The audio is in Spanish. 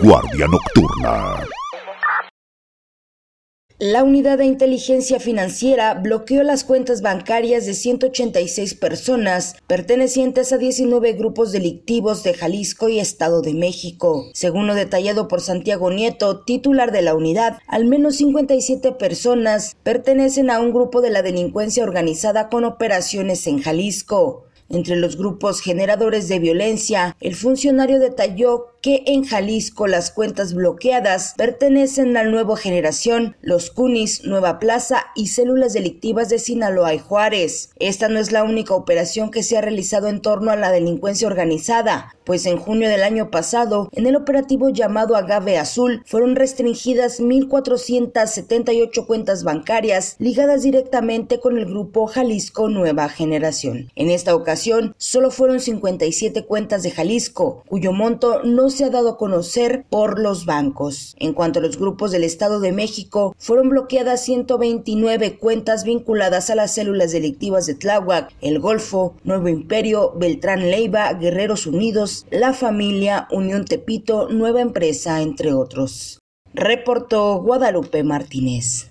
Guardia Nocturna. La unidad de inteligencia financiera bloqueó las cuentas bancarias de 186 personas pertenecientes a 19 grupos delictivos de Jalisco y Estado de México. Según lo detallado por Santiago Nieto, titular de la unidad, al menos 57 personas pertenecen a un grupo de la delincuencia organizada con operaciones en Jalisco. Entre los grupos generadores de violencia, el funcionario detalló que en Jalisco las cuentas bloqueadas pertenecen a Nueva Generación, los CUNIS, Nueva Plaza y células delictivas de Sinaloa y Juárez. Esta no es la única operación que se ha realizado en torno a la delincuencia organizada, pues en junio del año pasado, en el operativo llamado Agave Azul, fueron restringidas 1.478 cuentas bancarias ligadas directamente con el grupo Jalisco Nueva Generación. En esta ocasión, solo fueron 57 cuentas de Jalisco, cuyo monto no se ha dado a conocer por los bancos. En cuanto a los grupos del Estado de México, fueron bloqueadas 129 cuentas vinculadas a las células delictivas de Tláhuac, El Golfo, Nuevo Imperio, Beltrán Leiva, Guerreros Unidos, La Familia, Unión Tepito, Nueva Empresa, entre otros. Reportó Guadalupe Martínez.